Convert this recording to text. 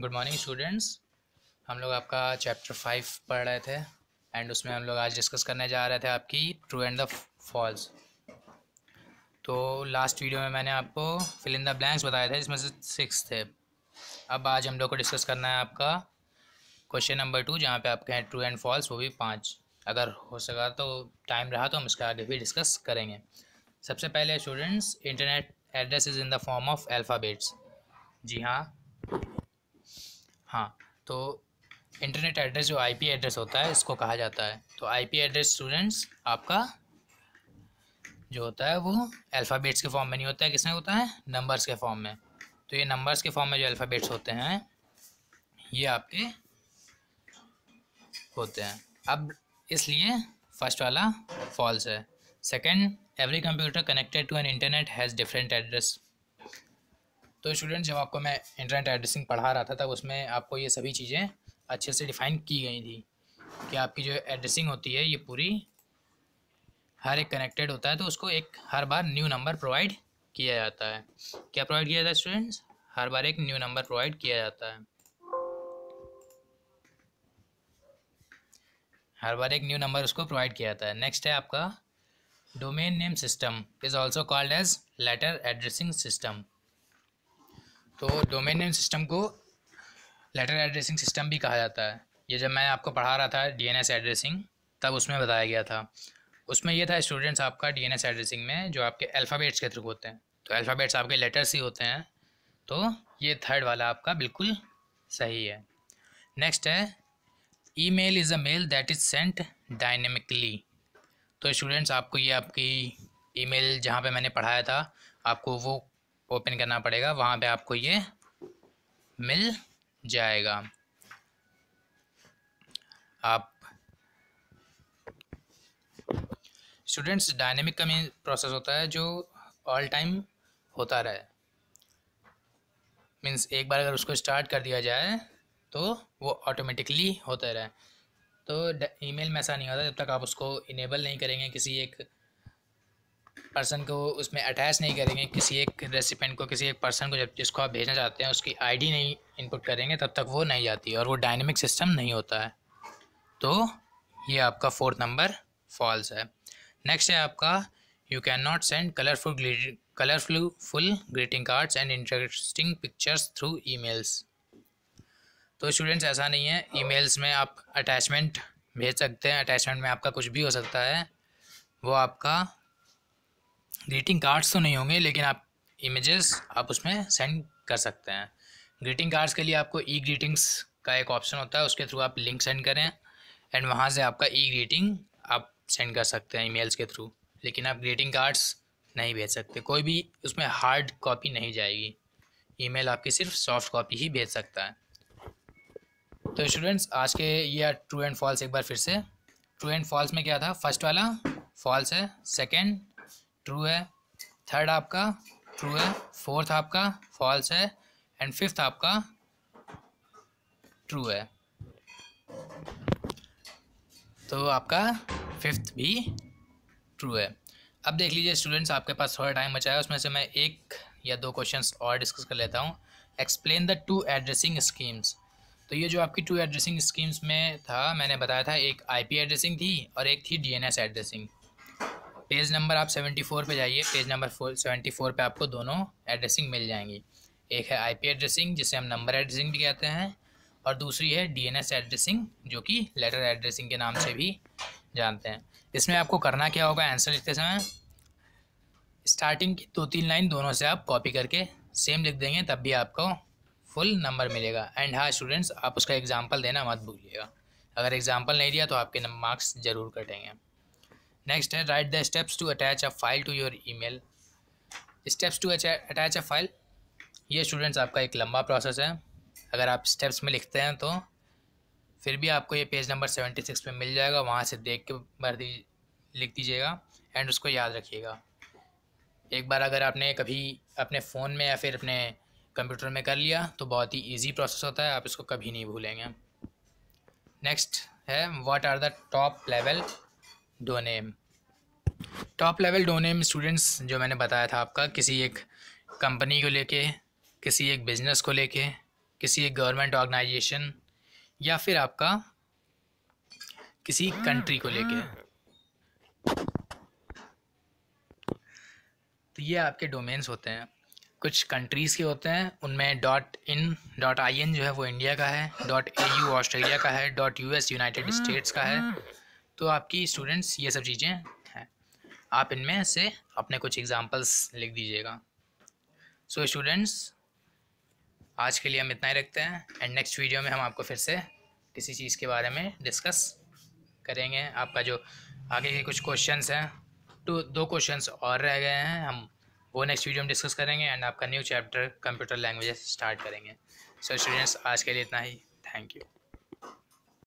good morning students हम लोग आपका चैप्टर फाइव पढ़ रहे थे एंड उसमें हम लोग आज डिस्कस करने जा रहे थे आपकी ट्रू एंड द फॉल्स तो लास्ट वीडियो में मैंने आपको फिल इन द ब्लैंक्स बताया था जिसमें से सिक्स थे अब आज हम लोग को डिस्कस करना है आपका क्वेश्चन नंबर टू जहाँ पे आपके हैं ट्रू एंड फॉल्स वो भी पाँच अगर हो सका तो टाइम रहा तो हम उसके आगे भी डिस्कस करेंगे सबसे पहले students internet address is in the form of alphabets जी हाँ हाँ तो इंटरनेट एड्रेस जो आईपी एड्रेस होता है इसको कहा जाता है तो आईपी एड्रेस स्टूडेंट्स आपका जो होता है वो अल्फ़ाबेट्स के फॉर्म में नहीं होता है किसमें होता है नंबर्स के फॉर्म में तो ये नंबर्स के फॉर्म में जो अल्फ़ाबेट्स होते हैं ये आपके होते हैं अब इसलिए फर्स्ट वाला फॉल्स है second every computer connected to an internet has different address तो स्टूडेंट जब आपको मैं इंटरनेट एड्रेसिंग पढ़ा रहा था तब उसमें आपको ये सभी चीज़ें अच्छे से डिफ़ाइन की गई थी कि आपकी जो एड्रेसिंग होती है ये पूरी हर एक कनेक्टेड होता है तो उसको एक हर बार न्यू नंबर प्रोवाइड किया जाता है क्या प्रोवाइड किया जाता है स्टूडेंट्स हर बार एक न्यू नंबर प्रोवाइड किया जाता है हर बार एक न्यू नंबर उसको प्रोवाइड किया जाता है नेक्स्ट है आपका domain name system is also called as letter addressing system तो डोमेन नेम सिस्टम को लेटर एड्रेसिंग सिस्टम भी कहा जाता है ये जब मैं आपको पढ़ा रहा था डीएनएस एड्रेसिंग तब उसमें बताया गया था उसमें यह था स्टूडेंट्स आपका डीएनएस एड्रेसिंग में जो आपके अल्फ़ाबेट्स के थ्रू होते हैं तो अल्फ़ाबेट्स आपके लेटर्स ही होते हैं तो ये थर्ड वाला आपका बिल्कुल सही है नेक्स्ट है email is a mail that is sent dynamically तो स्टूडेंट्स आपको ये आपकी ई मेल जहाँ पर मैंने पढ़ाया था आपको वो ओपन करना पड़ेगा वहाँ पे आपको ये मिल जाएगा आप स्टूडेंट्स डायनेमिक का प्रोसेस होता है जो ऑल टाइम होता रहे मीन्स एक बार अगर उसको स्टार्ट कर दिया जाए तो वो ऑटोमेटिकली होता रहे तो ईमेल में ऐसा नहीं होता जब तक आप उसको इनेबल नहीं करेंगे किसी एक पर्सन को उसमें अटैच नहीं करेंगे किसी एक रेसिपेंट को किसी एक पर्सन को जब जिसको आप भेजना चाहते हैं उसकी आईडी नहीं इनपुट करेंगे तब तक वो नहीं जाती और वो डायनेमिक सिस्टम नहीं होता है तो ये आपका फोर्थ नंबर फॉल्स है नेक्स्ट है आपका you can not send colourful colourful full greeting cards and interesting pictures through emails तो स्टूडेंट्स ऐसा नहीं है ईमेल्स में आप अटैचमेंट भेज सकते हैं अटैचमेंट में आपका कुछ भी हो सकता है वो आपका ग्रीटिंग कार्ड्स तो नहीं होंगे लेकिन आप इमेजेस आप उसमें सेंड कर सकते हैं ग्रीटिंग कार्ड्स के लिए आपको ई ग्रीटिंग्स का एक ऑप्शन होता है उसके थ्रू आप लिंक सेंड करें एंड वहाँ से आपका ई ग्रीटिंग आप सेंड कर सकते हैं ईमेल्स के थ्रू लेकिन आप ग्रीटिंग कार्ड्स नहीं भेज सकते कोई भी उसमें हार्ड कॉपी नहीं जाएगी ईमेल आपकी सिर्फ सॉफ्ट कॉपी ही भेज सकता है तो स्टूडेंट्स आज के ये ट्रू एंड फॉल्स एक बार फिर से ट्रू एंड फॉल्स में क्या था फर्स्ट वाला फॉल्स है सेकेंड ट्रू है थर्ड आपका ट्रू है फोर्थ आपका फॉल्स है एंड फिफ्थ आपका ट्रू है तो आपका फिफ्थ भी ट्रू है अब देख लीजिए स्टूडेंट्स आपके पास थोड़ा टाइम बचा है उसमें से मैं एक या दो क्वेश्चंस और डिस्कस कर लेता हूँ explain the two addressing schemes तो ये जो आपकी टू एड्रेसिंग स्कीम्स में था मैंने बताया था एक आईपी एड्रेसिंग थी और एक थी डीएनएस एड्रेसिंग पेज नंबर आप सेवेंटी फोर पर जाइए page number four seventy four पर आपको दोनों एड्रेसिंग मिल जाएंगी एक है आईपी एड्रेसिंग जिसे हम नंबर एड्रेसिंग भी कहते हैं और दूसरी है डीएनएस एड्रेसिंग जो कि लेटर एड्रेसिंग के नाम से भी जानते हैं इसमें आपको करना क्या होगा आंसर लिखते समय स्टार्टिंग की दो तीन लाइन दोनों से आप कॉपी करके सेम लिख देंगे तब भी आपको फुल नंबर मिलेगा एंड हाँ स्टूडेंट्स आप उसका एग्ज़ाम्पल देना मत भूलिएगा अगर एग्ज़ाम्पल नहीं दिया तो आपके मार्क्स ज़रूर कटेंगे नेक्स्ट है write the steps to attach a file to your email steps to attach a file ये स्टूडेंट्स आपका एक लंबा प्रोसेस है अगर आप स्टेप्स में लिखते हैं तो फिर भी आपको ये पेज नंबर सेवेंटी सिक्स में मिल जाएगा वहाँ से देख के भर दी लिख दीजिएगा एंड उसको याद रखिएगा एक बार अगर आपने कभी अपने फ़ोन में या फिर अपने कंप्यूटर में कर लिया तो बहुत ही इजी प्रोसेस होता है आप इसको कभी नहीं भूलेंगे नेक्स्ट है what are the top level domain top level domain students जो मैंने बताया था आपका किसी एक कंपनी को लेके किसी एक बिजनेस को लेके किसी एक गवर्नमेंट ऑर्गेनाइजेशन या फिर आपका किसी कंट्री को लेके तो ये आपके डोमेन्स होते हैं कुछ कंट्रीज़ के होते हैं उनमें dot in dot I N जो है वो इंडिया का है डॉट ए यू ऑस्ट्रेलिया का है dot U S United States का है तो आपकी स्टूडेंट्स ये सब चीज़ें हैं आप इनमें से अपने कुछ एग्जाम्पल्स लिख दीजिएगा सो so, स्टूडेंट्स आज के लिए हम इतना ही रखते हैं एंड नेक्स्ट वीडियो में हम आपको फिर से किसी चीज़ के बारे में डिस्कस करेंगे आपका जो आगे के कुछ क्वेश्चन हैं टू तो दो क्वेश्चन और रह गए हैं हम वो नेक्स्ट वीडियो में डिस्कस करेंगे एंड आपका new chapter computer language start करेंगे सो so, स्टूडेंट्स आज के लिए इतना ही थैंक यू